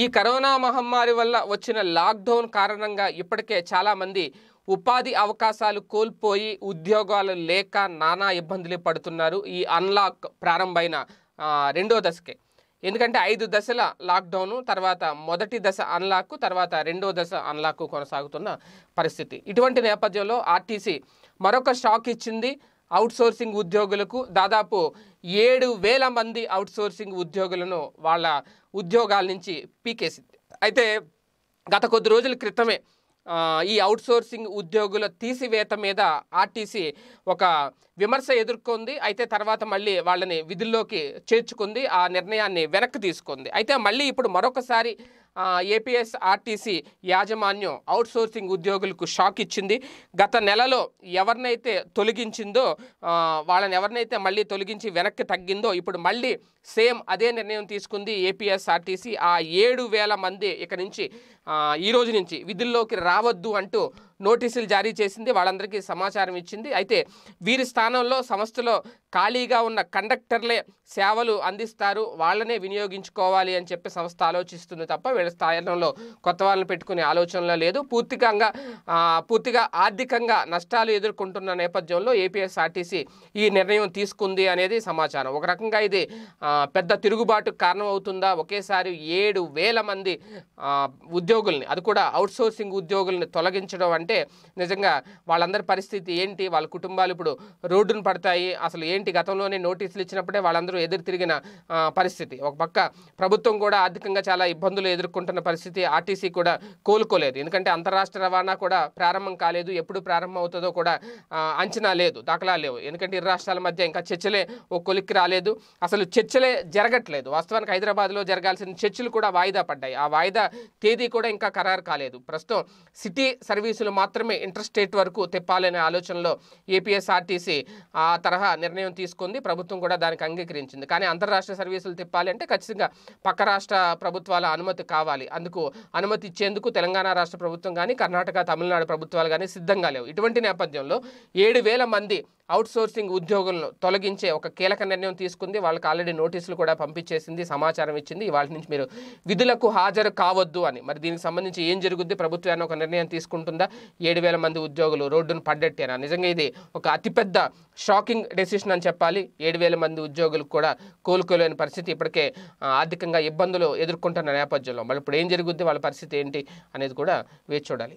ఈ కరోనా మహమ్మారి వల్ల వచ్చిన లాక్డౌన్ కారణంగా ఇప్పటికే చాలామంది ఉపాధి అవకాశాలు కోల్పోయి ఉద్యోగాలు లేక నానా ఇబ్బందులు పడుతున్నారు ఈ అన్లాక్ ప్రారంభమైన రెండో దశకే ఎందుకంటే ఐదు దశల లాక్డౌను తర్వాత మొదటి దశ అన్లాక్ తర్వాత రెండో దశ అన్లాక్ కొనసాగుతున్న పరిస్థితి ఇటువంటి నేపథ్యంలో ఆర్టీసీ మరొక షాక్ ఇచ్చింది అవుట్సోర్సింగ్ ఉద్యోగులకు దాదాపు ఏడు వేల మంది అవుట్సోర్సింగ్ ఉద్యోగులను వాళ్ళ ఉద్యోగాల నుంచి పీకేసింది అయితే గత కొద్ది రోజుల క్రితమే ఈ అవుట్సోర్సింగ్ ఉద్యోగుల తీసివేత మీద ఆర్టీసీ ఒక విమర్శ ఎదుర్కొంది అయితే తర్వాత మళ్ళీ వాళ్ళని విధుల్లోకి చేర్చుకుంది ఆ నిర్ణయాన్ని వెనక్కి తీసుకుంది అయితే మళ్ళీ ఇప్పుడు మరొకసారి ఏపీఎస్ ఆర్టీసీ యాజమాన్యం అవుట్సోర్సింగ్ ఉద్యోగులకు షాక్ ఇచ్చింది గత నెలలో ఎవరినైతే తొలగించిందో వాళ్ళని ఎవరినైతే మళ్ళీ తొలగించి వెనక్కి తగ్గిందో ఇప్పుడు మళ్ళీ సేమ్ అదే నిర్ణయం తీసుకుంది ఏపీఎస్ఆర్టీసీ ఆ ఏడు వేల మంది ఇక నుంచి ఈ రోజు నుంచి విధుల్లోకి రావద్దు అంటూ నోటీసులు జారీ చేసింది వాళ్ళందరికీ సమాచారం ఇచ్చింది అయితే వీరి స్థానంలో సంస్థలో ఖాళీగా ఉన్న కండక్టర్లే సేవలు అందిస్తారు వాళ్ళనే వినియోగించుకోవాలి అని చెప్పి సంస్థ ఆలోచిస్తుంది తప్ప వీళ్ళ స్థానంలో కొత్త వాళ్ళని పెట్టుకునే ఆలోచనలో లేదు పూర్తిగా పూర్తిగా ఆర్థికంగా నష్టాలు ఎదుర్కొంటున్న నేపథ్యంలో ఏపీఎస్ఆర్టీసీ ఈ నిర్ణయం తీసుకుంది అనేది సమాచారం ఒక రకంగా ఇది పెద్ద తిరుగుబాటు కారణమవుతుందా ఒకేసారి ఏడు వేల మంది ఉద్యోగుల్ని అది కూడా అవుట్సోర్సింగ్ ఉద్యోగుల్ని తొలగించడం అంటే అంటే నిజంగా వాళ్ళందరి పరిస్థితి ఏంటి వాళ్ళ కుటుంబాలు ఇప్పుడు రోడ్డును పడతాయి అసలు ఏంటి గతంలోనే నోటీసులు ఇచ్చినప్పుడే వాళ్ళందరూ ఎదురు తిరిగిన పరిస్థితి ఒక పక్క ప్రభుత్వం కూడా ఆర్థికంగా చాలా ఇబ్బందులు ఎదుర్కొంటున్న పరిస్థితి ఆర్టీసీ కూడా కోలుకోలేదు ఎందుకంటే అంతరాష్ట్ర రవాణా కూడా ప్రారంభం కాలేదు ఎప్పుడు ప్రారంభం అవుతుందో కూడా అంచనా లేదు దాఖలా లేవు ఎందుకంటే ఇరు రాష్ట్రాల మధ్య ఇంకా చర్చలే ఓ కొలిక్కి రాలేదు అసలు చర్చలే జరగట్లేదు వాస్తవానికి హైదరాబాద్లో జరగాల్సిన చర్చలు కూడా వాయిదా పడ్డాయి ఆ వాయిదా తేదీ కూడా ఇంకా ఖరారు కాలేదు ప్రస్తుతం సిటీ సర్వీసులు మాత్రమే ఇంటర్స్టేట్ వరకు తిప్పాలనే ఆలోచనలో ఏపీఎస్ఆర్టీసీ ఆ తరహా నిర్ణయం తీసుకుంది ప్రభుత్వం కూడా దానికి అంగీకరించింది కానీ అంతర్రాష్ట్ర సర్వీసులు తిప్పాలంటే ఖచ్చితంగా పక్క రాష్ట్ర ప్రభుత్వాల అనుమతి కావాలి అందుకు అనుమతి ఇచ్చేందుకు తెలంగాణ రాష్ట్ర ప్రభుత్వం కానీ కర్ణాటక తమిళనాడు ప్రభుత్వాలు కానీ సిద్ధంగా లేవు ఇటువంటి నేపథ్యంలో ఏడు మంది అవుట్సోర్సింగ్ ఉద్యోగులను తొలగించే ఒక కీలక నిర్ణయం తీసుకుంది వాళ్ళకి ఆల్రెడీ నోటీసులు కూడా పంపించేసింది సమాచారం ఇచ్చింది వాటి నుంచి మీరు విధులకు హాజరు కావద్దు అని మరి దీనికి సంబంధించి ఏం జరుగుద్ది ప్రభుత్వాన్ని ఒక నిర్ణయం తీసుకుంటుందా ఏడు వేల మంది ఉద్యోగులు రోడ్డును పడ్డట్టేనా నిజంగా ఇది ఒక అతిపెద్ద షాకింగ్ డెసిషన్ అని చెప్పాలి ఏడు వేల మంది ఉద్యోగులు కూడా కోలుకోలేని పరిస్థితి ఇప్పటికే ఆర్థికంగా ఇబ్బందులు ఎదుర్కొంటున్న నేపథ్యంలో మళ్ళీ ఇప్పుడు ఏం జరుగుద్ది వాళ్ళ పరిస్థితి ఏంటి అనేది కూడా వేచి చూడాలి